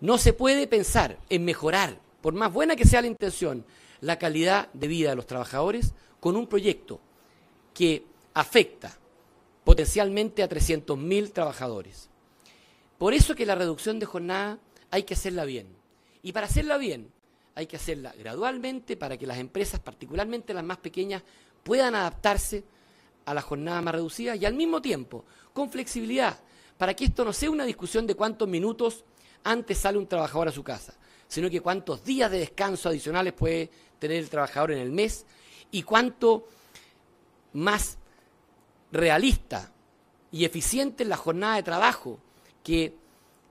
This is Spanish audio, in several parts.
No se puede pensar en mejorar, por más buena que sea la intención, la calidad de vida de los trabajadores con un proyecto que afecta potencialmente a 300.000 trabajadores. Por eso que la reducción de jornada hay que hacerla bien. Y para hacerla bien hay que hacerla gradualmente para que las empresas, particularmente las más pequeñas, puedan adaptarse a las jornada más reducidas y al mismo tiempo con flexibilidad para que esto no sea una discusión de cuántos minutos antes sale un trabajador a su casa, sino que cuántos días de descanso adicionales puede tener el trabajador en el mes y cuánto más realista y eficiente es la jornada de trabajo que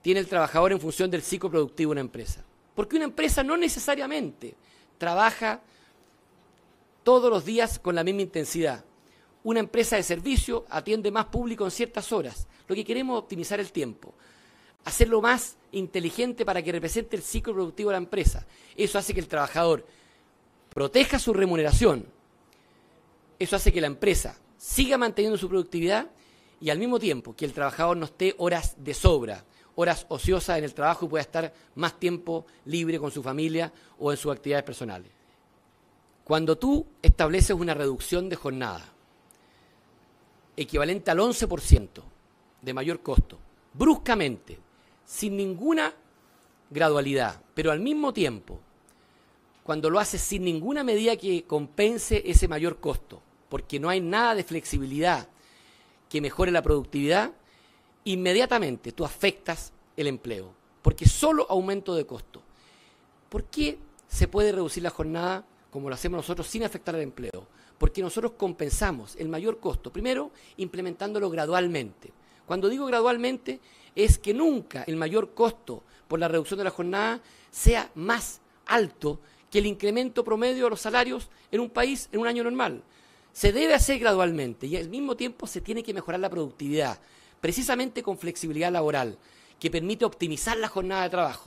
tiene el trabajador en función del ciclo productivo de una empresa. Porque una empresa no necesariamente trabaja todos los días con la misma intensidad. Una empresa de servicio atiende más público en ciertas horas. Lo que queremos es optimizar el tiempo hacerlo más inteligente para que represente el ciclo productivo de la empresa. Eso hace que el trabajador proteja su remuneración, eso hace que la empresa siga manteniendo su productividad y al mismo tiempo que el trabajador no esté horas de sobra, horas ociosas en el trabajo y pueda estar más tiempo libre con su familia o en sus actividades personales. Cuando tú estableces una reducción de jornada equivalente al 11% de mayor costo, bruscamente, sin ninguna gradualidad, pero al mismo tiempo, cuando lo haces sin ninguna medida que compense ese mayor costo, porque no hay nada de flexibilidad que mejore la productividad, inmediatamente tú afectas el empleo, porque solo aumento de costo. ¿Por qué se puede reducir la jornada como lo hacemos nosotros sin afectar el empleo? Porque nosotros compensamos el mayor costo, primero implementándolo gradualmente. Cuando digo gradualmente, es que nunca el mayor costo por la reducción de la jornada sea más alto que el incremento promedio de los salarios en un país en un año normal. Se debe hacer gradualmente y al mismo tiempo se tiene que mejorar la productividad, precisamente con flexibilidad laboral, que permite optimizar la jornada de trabajo.